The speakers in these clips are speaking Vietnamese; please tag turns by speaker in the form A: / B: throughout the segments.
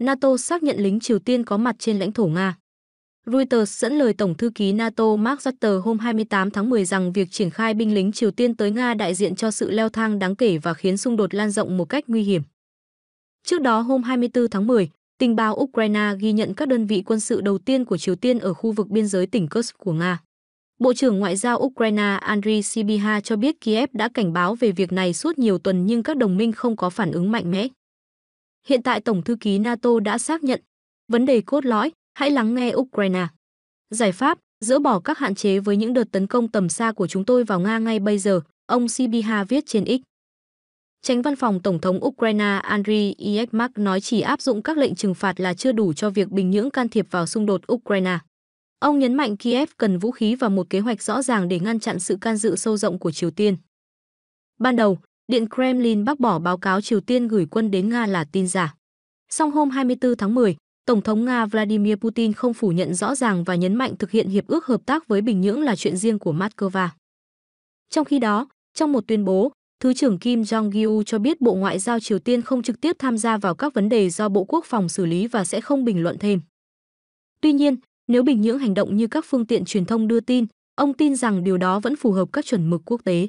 A: NATO xác nhận lính Triều Tiên có mặt trên lãnh thổ Nga. Reuters dẫn lời Tổng thư ký NATO Mark Rutte hôm 28 tháng 10 rằng việc triển khai binh lính Triều Tiên tới Nga đại diện cho sự leo thang đáng kể và khiến xung đột lan rộng một cách nguy hiểm. Trước đó hôm 24 tháng 10, tình báo Ukraine ghi nhận các đơn vị quân sự đầu tiên của Triều Tiên ở khu vực biên giới tỉnh Kursk của Nga. Bộ trưởng Ngoại giao Ukraine Andriy Sibiha cho biết Kiev đã cảnh báo về việc này suốt nhiều tuần nhưng các đồng minh không có phản ứng mạnh mẽ. Hiện tại Tổng thư ký NATO đã xác nhận vấn đề cốt lõi, hãy lắng nghe Ukraine. Giải pháp, dỡ bỏ các hạn chế với những đợt tấn công tầm xa của chúng tôi vào Nga ngay bây giờ, ông Sibiha viết trên X. Tránh văn phòng Tổng thống Ukraine Andriy Yermak nói chỉ áp dụng các lệnh trừng phạt là chưa đủ cho việc Bình Nhưỡng can thiệp vào xung đột Ukraine. Ông nhấn mạnh Kiev cần vũ khí và một kế hoạch rõ ràng để ngăn chặn sự can dự sâu rộng của Triều Tiên. Ban đầu, Điện Kremlin bác bỏ báo cáo Triều Tiên gửi quân đến Nga là tin giả. Song hôm 24 tháng 10, Tổng thống Nga Vladimir Putin không phủ nhận rõ ràng và nhấn mạnh thực hiện hiệp ước hợp tác với Bình Nhưỡng là chuyện riêng của Moscow. Trong khi đó, trong một tuyên bố, Thứ trưởng Kim Jong-gil cho biết Bộ Ngoại giao Triều Tiên không trực tiếp tham gia vào các vấn đề do Bộ Quốc phòng xử lý và sẽ không bình luận thêm. Tuy nhiên, nếu Bình Nhưỡng hành động như các phương tiện truyền thông đưa tin, ông tin rằng điều đó vẫn phù hợp các chuẩn mực quốc tế.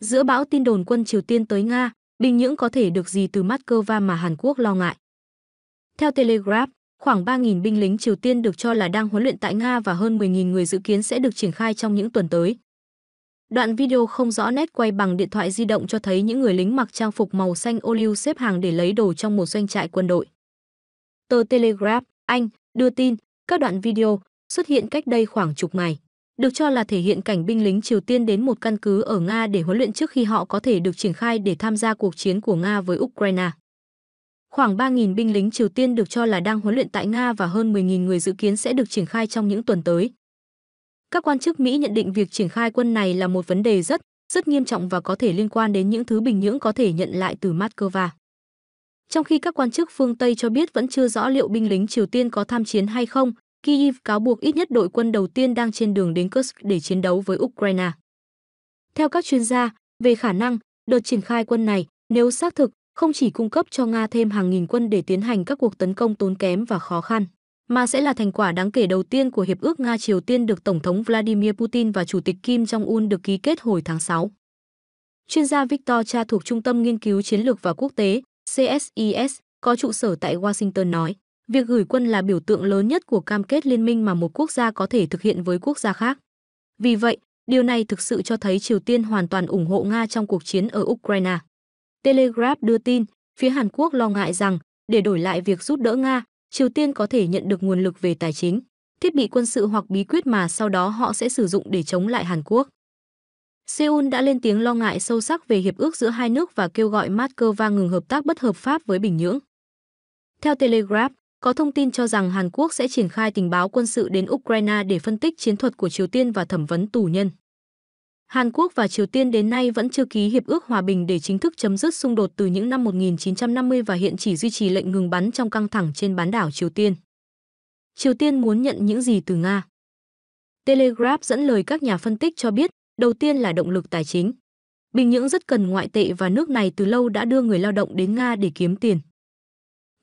A: Giữa bão tin đồn quân Triều Tiên tới Nga, Bình Nhưỡng có thể được gì từ Moscow mà Hàn Quốc lo ngại. Theo Telegraph, khoảng 3.000 binh lính Triều Tiên được cho là đang huấn luyện tại Nga và hơn 10.000 người dự kiến sẽ được triển khai trong những tuần tới. Đoạn video không rõ nét quay bằng điện thoại di động cho thấy những người lính mặc trang phục màu xanh ô liu xếp hàng để lấy đồ trong một doanh trại quân đội. Tờ Telegraph, Anh, đưa tin, các đoạn video xuất hiện cách đây khoảng chục ngày được cho là thể hiện cảnh binh lính Triều Tiên đến một căn cứ ở Nga để huấn luyện trước khi họ có thể được triển khai để tham gia cuộc chiến của Nga với Ukraine. Khoảng 3.000 binh lính Triều Tiên được cho là đang huấn luyện tại Nga và hơn 10.000 người dự kiến sẽ được triển khai trong những tuần tới. Các quan chức Mỹ nhận định việc triển khai quân này là một vấn đề rất, rất nghiêm trọng và có thể liên quan đến những thứ Bình Nhưỡng có thể nhận lại từ Moscow. Trong khi các quan chức phương Tây cho biết vẫn chưa rõ liệu binh lính Triều Tiên có tham chiến hay không, Kyiv cáo buộc ít nhất đội quân đầu tiên đang trên đường đến Kursk để chiến đấu với Ukraine. Theo các chuyên gia, về khả năng, đợt triển khai quân này, nếu xác thực, không chỉ cung cấp cho Nga thêm hàng nghìn quân để tiến hành các cuộc tấn công tốn kém và khó khăn, mà sẽ là thành quả đáng kể đầu tiên của Hiệp ước Nga-Triều Tiên được Tổng thống Vladimir Putin và Chủ tịch Kim Jong-un được ký kết hồi tháng 6. Chuyên gia Victor Cha thuộc Trung tâm Nghiên cứu Chiến lược và Quốc tế CSIS có trụ sở tại Washington nói. Việc gửi quân là biểu tượng lớn nhất của cam kết liên minh mà một quốc gia có thể thực hiện với quốc gia khác. Vì vậy, điều này thực sự cho thấy Triều Tiên hoàn toàn ủng hộ Nga trong cuộc chiến ở Ukraine. Telegraph đưa tin, phía Hàn Quốc lo ngại rằng, để đổi lại việc giúp đỡ Nga, Triều Tiên có thể nhận được nguồn lực về tài chính, thiết bị quân sự hoặc bí quyết mà sau đó họ sẽ sử dụng để chống lại Hàn Quốc. Seoul đã lên tiếng lo ngại sâu sắc về hiệp ước giữa hai nước và kêu gọi Moscow ngừng hợp tác bất hợp pháp với Bình Nhưỡng. Theo Telegraph, có thông tin cho rằng Hàn Quốc sẽ triển khai tình báo quân sự đến Ukraine để phân tích chiến thuật của Triều Tiên và thẩm vấn tù nhân. Hàn Quốc và Triều Tiên đến nay vẫn chưa ký hiệp ước hòa bình để chính thức chấm dứt xung đột từ những năm 1950 và hiện chỉ duy trì lệnh ngừng bắn trong căng thẳng trên bán đảo Triều Tiên. Triều Tiên muốn nhận những gì từ Nga? Telegraph dẫn lời các nhà phân tích cho biết, đầu tiên là động lực tài chính. Bình nhưỡng rất cần ngoại tệ và nước này từ lâu đã đưa người lao động đến Nga để kiếm tiền.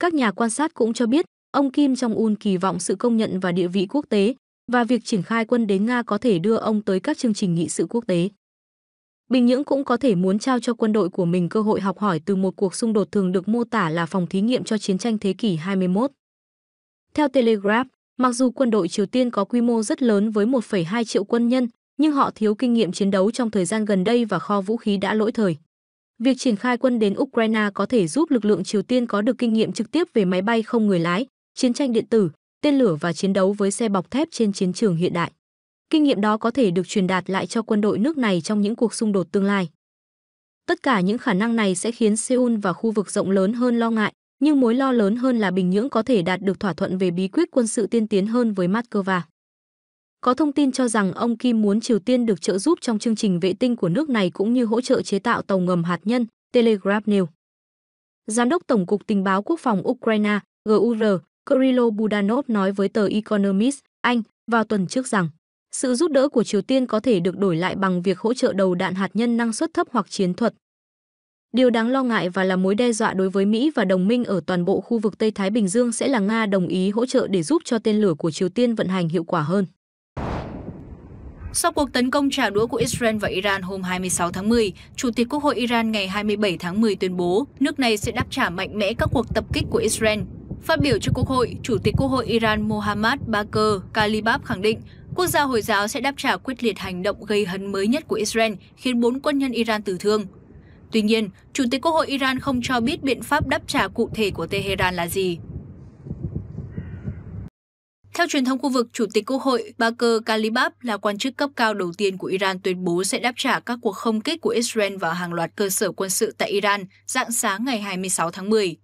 A: Các nhà quan sát cũng cho biết, ông Kim Jong-un kỳ vọng sự công nhận và địa vị quốc tế và việc triển khai quân đến Nga có thể đưa ông tới các chương trình nghị sự quốc tế. Bình Nhưỡng cũng có thể muốn trao cho quân đội của mình cơ hội học hỏi từ một cuộc xung đột thường được mô tả là phòng thí nghiệm cho chiến tranh thế kỷ 21. Theo Telegraph, mặc dù quân đội Triều Tiên có quy mô rất lớn với 1,2 triệu quân nhân, nhưng họ thiếu kinh nghiệm chiến đấu trong thời gian gần đây và kho vũ khí đã lỗi thời. Việc triển khai quân đến Ukraine có thể giúp lực lượng Triều Tiên có được kinh nghiệm trực tiếp về máy bay không người lái, chiến tranh điện tử, tên lửa và chiến đấu với xe bọc thép trên chiến trường hiện đại. Kinh nghiệm đó có thể được truyền đạt lại cho quân đội nước này trong những cuộc xung đột tương lai. Tất cả những khả năng này sẽ khiến Seoul và khu vực rộng lớn hơn lo ngại, nhưng mối lo lớn hơn là Bình Nhưỡng có thể đạt được thỏa thuận về bí quyết quân sự tiên tiến hơn với Moscow. Có thông tin cho rằng ông Kim muốn Triều Tiên được trợ giúp trong chương trình vệ tinh của nước này cũng như hỗ trợ chế tạo tàu ngầm hạt nhân, Telegraph nêu. Giám đốc Tổng cục Tình báo Quốc phòng Ukraine, GUR, Kirillo Budanov nói với tờ Economist, Anh, vào tuần trước rằng sự giúp đỡ của Triều Tiên có thể được đổi lại bằng việc hỗ trợ đầu đạn hạt nhân năng suất thấp hoặc chiến thuật. Điều đáng lo ngại và là mối đe dọa đối với Mỹ và đồng minh ở toàn bộ khu vực Tây Thái Bình Dương sẽ là Nga đồng ý hỗ trợ để giúp cho tên lửa của Triều Tiên vận hành hiệu quả hơn.
B: Sau cuộc tấn công trả đũa của Israel và Iran hôm 26 tháng 10, Chủ tịch Quốc hội Iran ngày 27 tháng 10 tuyên bố nước này sẽ đáp trả mạnh mẽ các cuộc tập kích của Israel. Phát biểu trước Quốc hội, Chủ tịch Quốc hội Iran Mohammad Bakr Kalibab khẳng định quốc gia Hồi giáo sẽ đáp trả quyết liệt hành động gây hấn mới nhất của Israel, khiến 4 quân nhân Iran tử thương. Tuy nhiên, Chủ tịch Quốc hội Iran không cho biết biện pháp đáp trả cụ thể của Tehran là gì. Theo truyền thông khu vực, Chủ tịch Quốc hội Baker Kalibab là quan chức cấp cao đầu tiên của Iran tuyên bố sẽ đáp trả các cuộc không kích của Israel vào hàng loạt cơ sở quân sự tại Iran dạng sáng ngày 26 tháng 10.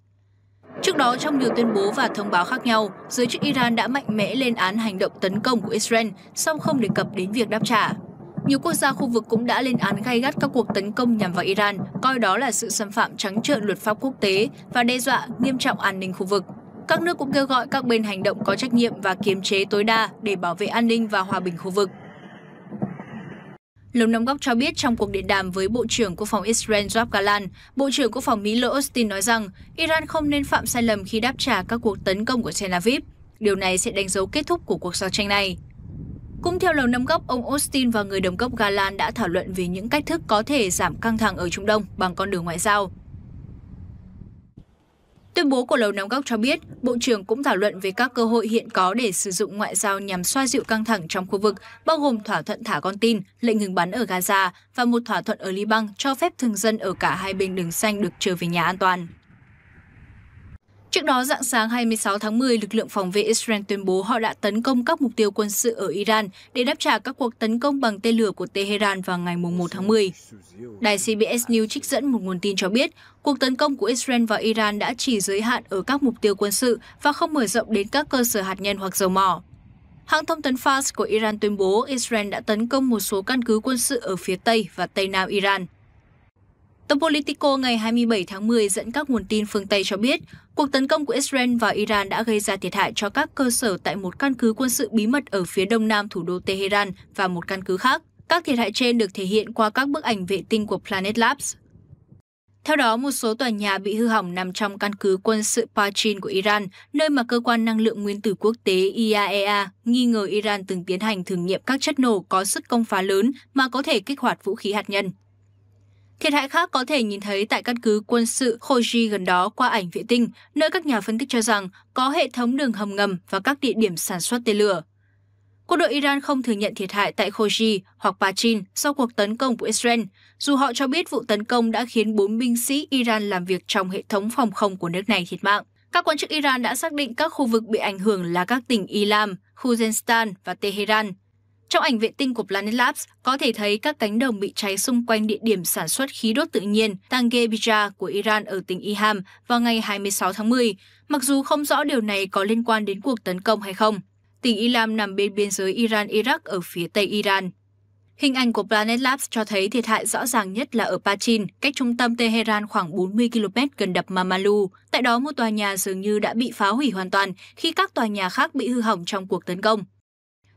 B: Trước đó, trong nhiều tuyên bố và thông báo khác nhau, giới chức Iran đã mạnh mẽ lên án hành động tấn công của Israel, song không đề cập đến việc đáp trả. Nhiều quốc gia khu vực cũng đã lên án gay gắt các cuộc tấn công nhằm vào Iran, coi đó là sự xâm phạm trắng trợn luật pháp quốc tế và đe dọa nghiêm trọng an ninh khu vực. Các nước cũng kêu gọi các bên hành động có trách nhiệm và kiềm chế tối đa để bảo vệ an ninh và hòa bình khu vực. Lầu Năm Góc cho biết trong cuộc điện đàm với Bộ trưởng Quốc phòng Israel Joab Galan, Bộ trưởng Quốc phòng Mỹ Lloyd Austin nói rằng Iran không nên phạm sai lầm khi đáp trả các cuộc tấn công của Tel Aviv. Điều này sẽ đánh dấu kết thúc của cuộc giao tranh này. Cũng theo Lầu Năm Góc, ông Austin và người đồng cấp Galan đã thảo luận về những cách thức có thể giảm căng thẳng ở Trung Đông bằng con đường ngoại giao. Tuyên bố của Lầu Năm Góc cho biết, Bộ trưởng cũng thảo luận về các cơ hội hiện có để sử dụng ngoại giao nhằm xoa dịu căng thẳng trong khu vực, bao gồm thỏa thuận thả con tin, lệnh ngừng bắn ở Gaza và một thỏa thuận ở Liban cho phép thường dân ở cả hai bên đường xanh được trở về nhà an toàn. Trước đó, dạng sáng 26 tháng 10, lực lượng phòng vệ Israel tuyên bố họ đã tấn công các mục tiêu quân sự ở Iran để đáp trả các cuộc tấn công bằng tên lửa của Tehran vào ngày 1 tháng 10. Đài CBS News trích dẫn một nguồn tin cho biết, cuộc tấn công của Israel vào Iran đã chỉ giới hạn ở các mục tiêu quân sự và không mở rộng đến các cơ sở hạt nhân hoặc dầu mỏ. Hãng thông tấn Fars của Iran tuyên bố Israel đã tấn công một số căn cứ quân sự ở phía Tây và Tây Nam Iran. Tờ Politico ngày 27 tháng 10 dẫn các nguồn tin phương Tây cho biết, cuộc tấn công của Israel vào Iran đã gây ra thiệt hại cho các cơ sở tại một căn cứ quân sự bí mật ở phía đông nam thủ đô Tehran và một căn cứ khác. Các thiệt hại trên được thể hiện qua các bức ảnh vệ tinh của Planet Labs. Theo đó, một số tòa nhà bị hư hỏng nằm trong căn cứ quân sự Pachin của Iran, nơi mà cơ quan năng lượng nguyên tử quốc tế IAEA e nghi ngờ Iran từng tiến hành thử nghiệm các chất nổ có sức công phá lớn mà có thể kích hoạt vũ khí hạt nhân. Thiệt hại khác có thể nhìn thấy tại căn cứ quân sự Khoji gần đó qua ảnh vệ tinh, nơi các nhà phân tích cho rằng có hệ thống đường hầm ngầm và các địa điểm sản xuất tên lửa. Quân đội Iran không thừa nhận thiệt hại tại Khoji hoặc Pachin sau cuộc tấn công của Israel, dù họ cho biết vụ tấn công đã khiến 4 binh sĩ Iran làm việc trong hệ thống phòng không của nước này thiệt mạng. Các quan chức Iran đã xác định các khu vực bị ảnh hưởng là các tỉnh Ilam, Khuzestan và Tehran, trong ảnh vệ tinh của Planet Labs có thể thấy các cánh đồng bị cháy xung quanh địa điểm sản xuất khí đốt tự nhiên Tangebija của Iran ở tỉnh Iham vào ngày 26 tháng 10, mặc dù không rõ điều này có liên quan đến cuộc tấn công hay không. Tỉnh Ilam nằm bên biên giới Iran-Iraq ở phía tây Iran. Hình ảnh của Planet Labs cho thấy thiệt hại rõ ràng nhất là ở Pachin, cách trung tâm Tehran khoảng 40 km gần đập Mamalu. Tại đó, một tòa nhà dường như đã bị phá hủy hoàn toàn khi các tòa nhà khác bị hư hỏng trong cuộc tấn công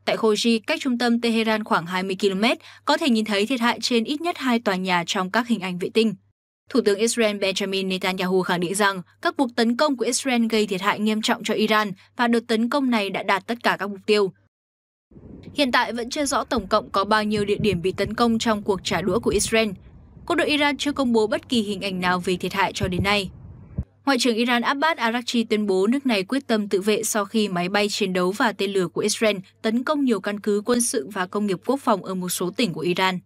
B: tại Khoji cách trung tâm Tehran khoảng 20 km, có thể nhìn thấy thiệt hại trên ít nhất hai tòa nhà trong các hình ảnh vệ tinh. Thủ tướng Israel Benjamin Netanyahu khẳng định rằng các cuộc tấn công của Israel gây thiệt hại nghiêm trọng cho Iran và đợt tấn công này đã đạt tất cả các mục tiêu. Hiện tại vẫn chưa rõ tổng cộng có bao nhiêu địa điểm bị tấn công trong cuộc trả đũa của Israel. Quân đội Iran chưa công bố bất kỳ hình ảnh nào về thiệt hại cho đến nay. Ngoại trưởng Iran Abbas Araghchi tuyên bố nước này quyết tâm tự vệ sau khi máy bay chiến đấu và tên lửa của Israel tấn công nhiều căn cứ quân sự và công nghiệp quốc phòng ở một số tỉnh của Iran.